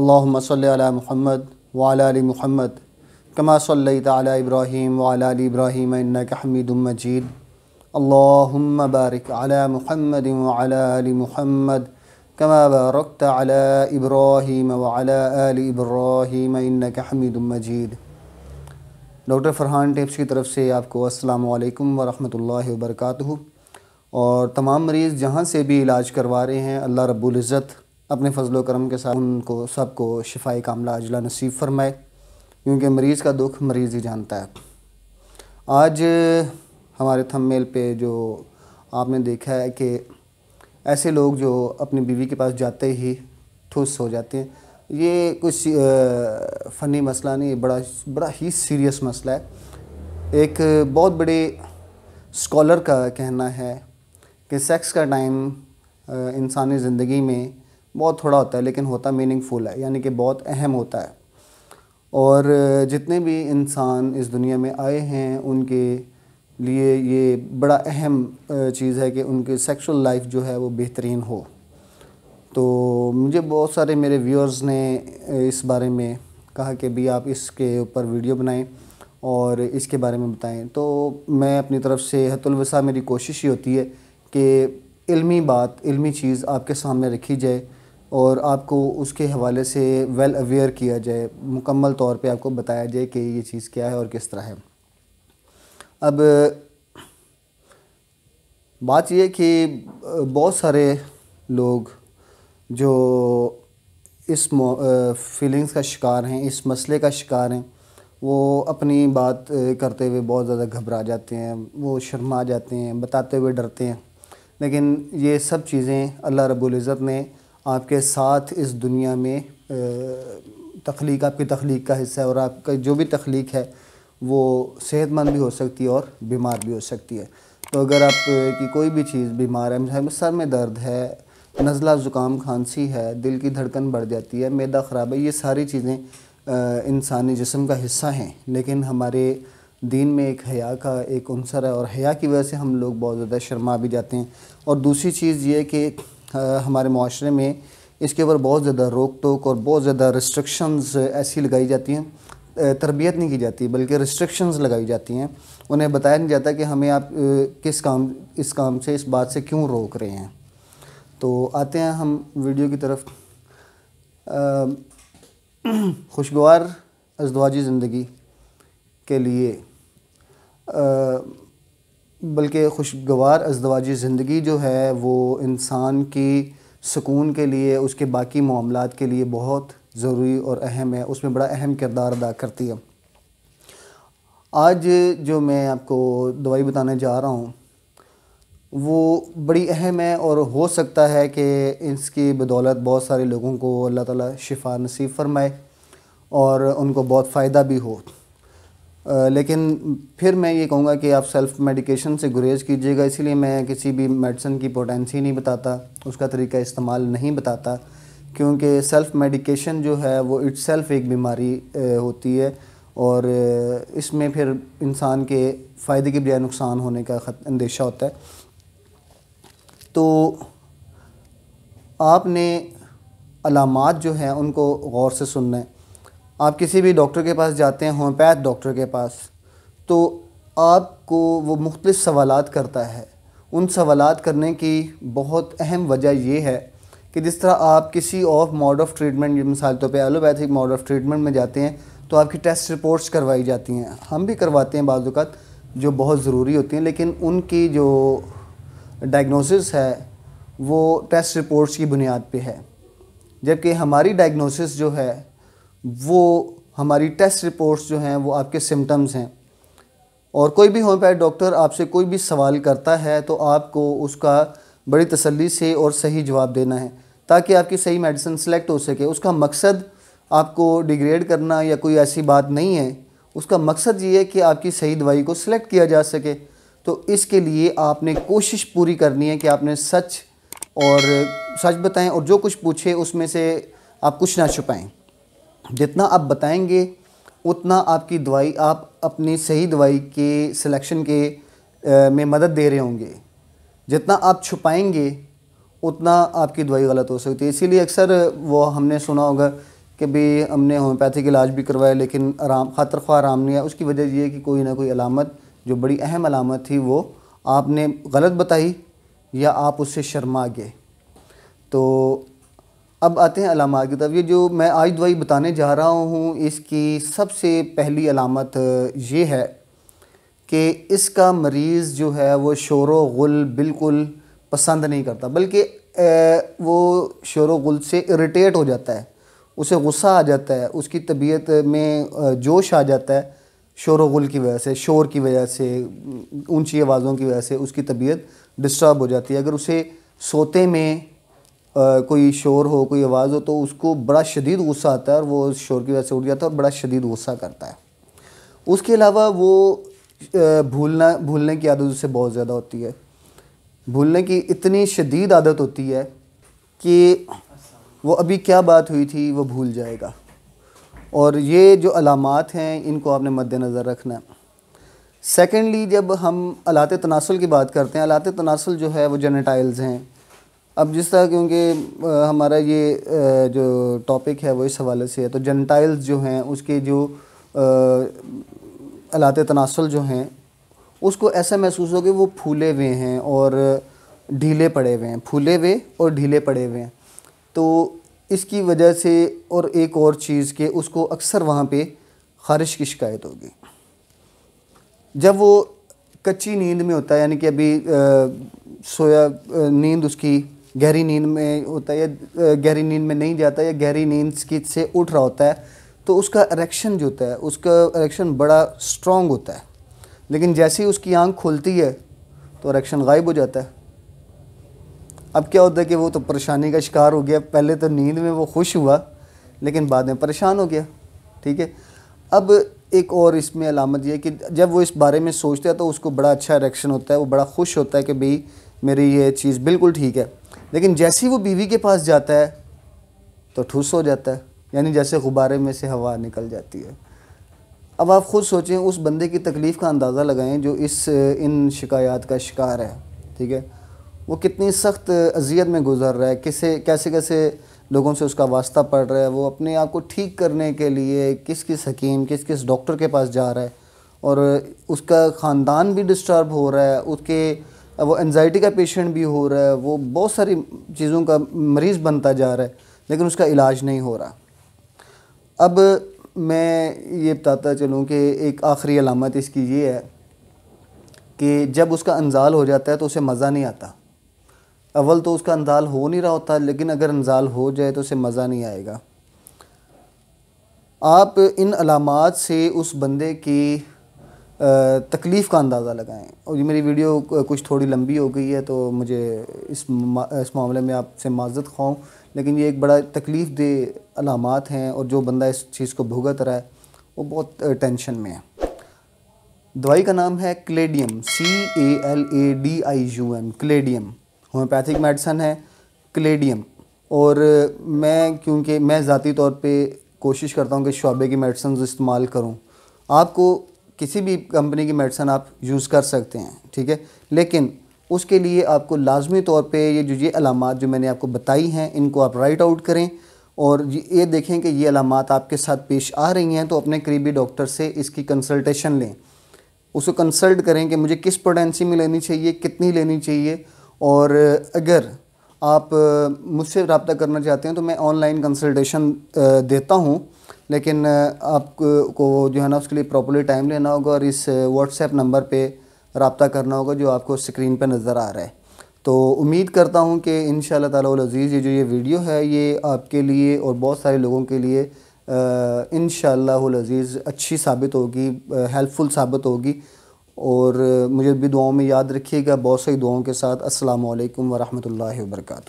अल्लाम सल महमद वाल महमद कमा सल तब्राहीम वाल इब्राहीम हमीदमजीद अल्लाम बारिक अला महमद वाल महमद कमा बारकत अला इब्राहीम वाल इब्राहीम हमीदमजीद डॉक्टर फरहान टिप्स की तरफ से आपको अस्सलाम वालेकुम व वबरकातुहू और तमाम मरीज़ जहाँ से भी इलाज करवा रहे हैं अल्लाह रब्बुल इज़्ज़त अपने फजल करम के साथ उनको सबको शिफाई कामला अजला नसीब फरमाए क्योंकि मरीज़ का दुख मरीज़ ही जानता है आज हमारे थंबनेल पे जो आपने देखा है कि ऐसे लोग जो अपनी बीवी के पास जाते ही ठुस हो जाते हैं ये कुछ फ़नी मसला नहीं बड़ा बड़ा ही सीरियस मसला है एक बहुत बड़े स्कॉलर का कहना है कि सेक्स का टाइम इंसानी ज़िंदगी में बहुत थोड़ा होता है लेकिन होता मीनिंगफुल है यानी कि बहुत अहम होता है और जितने भी इंसान इस दुनिया में आए हैं उनके लिए ये बड़ा अहम चीज़ है कि उनकी सेक्सुअल लाइफ जो है वो बेहतरीन हो तो मुझे बहुत सारे मेरे व्यूअर्स ने इस बारे में कहा कि भी आप इसके ऊपर वीडियो बनाएं और इसके बारे में बताएं तो मैं अपनी तरफ से हतुलवसा मेरी कोशिश ही होती है कि इल्मी बात इल्मी चीज़ आपके सामने रखी जाए और आपको उसके हवाले से वेल अवेयर किया जाए मुकम्मल तौर पे आपको बताया जाए कि ये चीज़ क्या है और किस तरह है अब बात यह कि बहुत सारे लोग जो इस फीलिंग्स का शिकार हैं इस मसले का शिकार हैं वो अपनी बात करते हुए बहुत ज़्यादा घबरा जाते हैं वो शर्मा जाते हैं बताते हुए डरते हैं लेकिन ये सब चीज़ें अल्लाह रब्बुल इज़्ज़त ने आपके साथ इस दुनिया में तख्लीक आपकी तख्लीक का हिस्सा है और आपका जो भी तख्लीक है वो सेहतमंद भी हो सकती है और बीमार भी हो सकती है तो अगर आप की कोई भी चीज़ बीमार है चाहे सर में दर्द है नज़ला ज़ुकाम खांसी है दिल की धड़कन बढ़ जाती है मैदा ख़राब है ये सारी चीज़ें इंसानी जिसम का हिस्सा हैं लेकिन हमारे दीन में एक हया का एक अंसर है और हया की वजह से हम लोग बहुत ज़्यादा शर्मा भी जाते हैं और दूसरी चीज़ ये कि हमारे माशरे में इसके ऊपर बहुत ज़्यादा रोक टोक और बहुत ज़्यादा रिस्ट्रिक्शंस ऐसी लगाई जाती हैं तरबियत नहीं की जाती बल्कि रिस्ट्रिक्शंस लगाई जाती हैं उन्हें बताया नहीं जाता कि हमें आप किस काम इस काम से इस बात से क्यों रोक रहे हैं तो आते हैं हम वीडियो की तरफ खुशगवार अजवाजी ज़िंदगी के लिए बल्कि खुशगवार अजदवाजी ज़िंदगी जो है वो इंसान की सुकून के लिए उसके बाकी मामला के लिए बहुत ज़रूरी और अहम है उसमें बड़ा अहम किरदार अदा करती है आज जो मैं आपको दवाई बताने जा रहा हूँ वो बड़ी अहम है और हो सकता है कि इसकी बदौलत बहुत सारे लोगों को अल्लाह ताला शिफा नसीब फरमाए और उनको बहुत फ़ायदा भी हो लेकिन फिर मैं ये कहूँगा कि आप सेल्फ मेडिकेशन से गुरेज कीजिएगा इसीलिए मैं किसी भी मेडिसिन की पोटेंसी नहीं बताता उसका तरीका इस्तेमाल नहीं बताता क्योंकि सेल्फ मेडिकेशन जो है वो इट्स एक बीमारी होती है और इसमें फिर इंसान के फ़ायदे के बजाय नुकसान होने का अंदेशा होता है तो आपने अलामत जो हैं उनको गौर से सुनना है आप किसी भी डॉक्टर के पास जाते हैं होम्योपैथ डॉक्टर के पास तो आपको वो मुख्त सवाल करता है उन सवाल करने की बहुत अहम वजह यह है कि जिस तरह आप किसी और मॉड ऑफ ट्रीटमेंट मिसाल तौर तो पर एलोपैथिक मॉड ऑफ ट्रीटमेंट में जाते हैं तो आपकी टेस्ट रिपोर्ट्स करवाई जाती हैं हम भी करवाते हैं बाज़ात जो बहुत ज़रूरी होती हैं लेकिन उनकी जो डायग्नोसिस है वो टेस्ट रिपोर्ट्स की बुनियाद पे है जबकि हमारी डायग्नोसिस जो है वो हमारी टेस्ट रिपोर्ट्स जो हैं वो आपके सिम्टम्स हैं और कोई भी होम्योपैथ डॉक्टर आपसे कोई भी सवाल करता है तो आपको उसका बड़ी तसल्ली से और सही जवाब देना है ताकि आपकी सही मेडिसिन सेलेक्ट हो सके उसका मकसद आपको डिग्रेड करना या कोई ऐसी बात नहीं है उसका मकसद ये है कि आपकी सही दवाई को सिलेक्ट किया जा सके तो इसके लिए आपने कोशिश पूरी करनी है कि आपने सच और सच बताएं और जो कुछ पूछे उसमें से आप कुछ ना छुपाएं जितना आप बताएंगे उतना आपकी दवाई आप अपनी सही दवाई के सिलेक्शन के आ, में मदद दे रहे होंगे जितना आप छुपाएंगे उतना आपकी दवाई गलत हो सकती है इसीलिए अक्सर वो हमने सुना होगा कि भी हमने होम्योपैथिक इलाज भी करवाया लेकिन आराम खातर ख्वा आराम नहीं आया उसकी वजह ये कि कोई ना कोई अलामत जो बड़ी अहम अलामत थी वो आपने गलत बताई या आप उससे शर्मा गए तो अब आते हैं अलामत की तरफ ये जो मैं आज दवाई बताने जा रहा हूँ इसकी सबसे पहली अलामत ये है कि इसका मरीज़ जो है वो शोर गुल बिल्कुल पसंद नहीं करता बल्कि वो शोर गुल से इरिटेट हो जाता है उसे गुस्सा आ जाता है उसकी तबीयत में जोश आ जाता है शोर गुल की वजह से शोर की वजह से ऊंची आवाज़ों की वजह से उसकी तबीयत डिस्टर्ब हो जाती है अगर उसे सोते में कोई शोर हो कोई आवाज़ हो तो उसको बड़ा शदीद गुस्सा आता है और वो उस शोर की वजह से उठ जाता है और बड़ा शदीद गुस्सा करता है उसके अलावा वो भूलना भूलने की आदत उससे बहुत ज़्यादा होती है भूलने की इतनी शदीद आदत होती है कि वो अभी क्या बात हुई थी वो भूल जाएगा और ये जो अलामत हैं इनको आपने मद्देनज़र रखना है सेकेंडली जब हम अलात तनासल की बात करते हैं अलात तनासल जो है वो जेनेटाइल्स हैं अब जिस तरह क्योंकि हमारा ये जो टॉपिक है वो इस हवाले से है तो जेंटाइल्स जो हैं उसके जो अलात तनासल जो हैं उसको ऐसा महसूस हो कि वो फूले हुए हैं और ढीले पड़े हुए हैं फूले हुए और ढीले पड़े हुए हैं तो इसकी वजह से और एक और चीज़ के उसको अक्सर वहाँ पे ख़ारिश की शिकायत होगी जब वो कच्ची नींद में होता है यानी कि अभी आ, सोया नींद उसकी गहरी नींद में होता है या गहरी नींद में नहीं जाता या गहरी नींद की से उठ रहा होता है तो उसका अरेक्शन जो होता है उसका अरेक्शन बड़ा स्ट्रॉन्ग होता है लेकिन जैसे ही उसकी आँख खुलती है तो अरेक्शन गायब हो जाता है अब क्या होता है कि वो तो परेशानी का शिकार हो गया पहले तो नींद में वो खुश हुआ लेकिन बाद में परेशान हो गया ठीक है अब एक और इसमें अलामत यह कि जब वो इस बारे में सोचता है तो उसको बड़ा अच्छा रिएक्शन होता है वो बड़ा खुश होता है कि भाई मेरी ये चीज़ बिल्कुल ठीक है लेकिन जैसे ही वो बीवी के पास जाता है तो ठूस हो जाता है यानी जैसे गुब्बारे में से हवा निकल जाती है अब आप ख़ुद सोचें उस बंदे की तकलीफ़ का अंदाज़ा लगाएं जो इस इन शिकायत का शिकार है ठीक है वो कितनी सख्त अजियत में गुजर रहा है किसे कैसे कैसे लोगों से उसका वास्ता पड़ रहा है वो अपने आप को ठीक करने के लिए किस किस हकीम किस किस डॉक्टर के पास जा रहा है और उसका ख़ानदान भी डिस्टर्ब हो रहा है उसके वो एनजाइटी का पेशेंट भी हो रहा है वो बहुत सारी चीज़ों का मरीज़ बनता जा रहा है लेकिन उसका इलाज नहीं हो रहा अब मैं ये बताता चलूँ कि एक आखिरी अलामत इसकी ये है कि जब उसका अनजाल हो जाता है तो उसे मज़ा नहीं आता अव्वल तो उसका अनजाल हो नहीं रहा होता लेकिन अगर अनजाल हो जाए तो उसे मज़ा नहीं आएगा आप इन अलामत से उस बंदे की तकलीफ़ का अंदाज़ा लगाएं और ये मेरी वीडियो कुछ थोड़ी लंबी हो गई है तो मुझे इस मा, इस मामले में आपसे माजत खाऊँ लेकिन ये एक बड़ा तकलीफ़ दे अलामत हैं और जो बंदा इस चीज़ को भुगत रहा है वो बहुत टेंशन में है दवाई का नाम है Caladium C A L A D I U M Caladium homoeopathic medicine है क्लेडियम और मैं क्योंकि मैं ज़ाती तौर पर कोशिश करता हूँ कि शुबे की मेडिसन इस्तेमाल करूँ आपको किसी भी कंपनी की मेडिसन आप यूज़ कर सकते हैं ठीक है लेकिन उसके लिए आपको लाजमी तौर पे ये जो ये अलामत जो मैंने आपको बताई हैं इनको आप राइट आउट करें और ये देखें कि ये अलामत आपके साथ पेश आ रही हैं तो अपने करीबी डॉक्टर से इसकी कंसल्टेशन लें उसको कंसल्ट करें कि मुझे किस प्रोडेंसी में लेनी चाहिए कितनी लेनी चाहिए और अगर आप मुझसे रबता करना चाहते हैं तो मैं ऑनलाइन कंसल्टेशन देता हूँ लेकिन आपको जो है ना उसके लिए प्रॉपरली टाइम लेना होगा और इस व्हाट्सएप नंबर पर रबता करना होगा जो आपको स्क्रीन पर नज़र आ रहा है तो उम्मीद करता हूँ कि इन अज़ीज़ ये जो ये वीडियो है ये आपके लिए और बहुत सारे लोगों के लिए इन अज़ीज़ अच्छी साबित होगी हेल्पफुल साबित होगी और मुझे भी दुआओं में याद रखिएगा बहुत सारी दुआओं के साथ असलकम वरहमल वरहमतुल्लाहि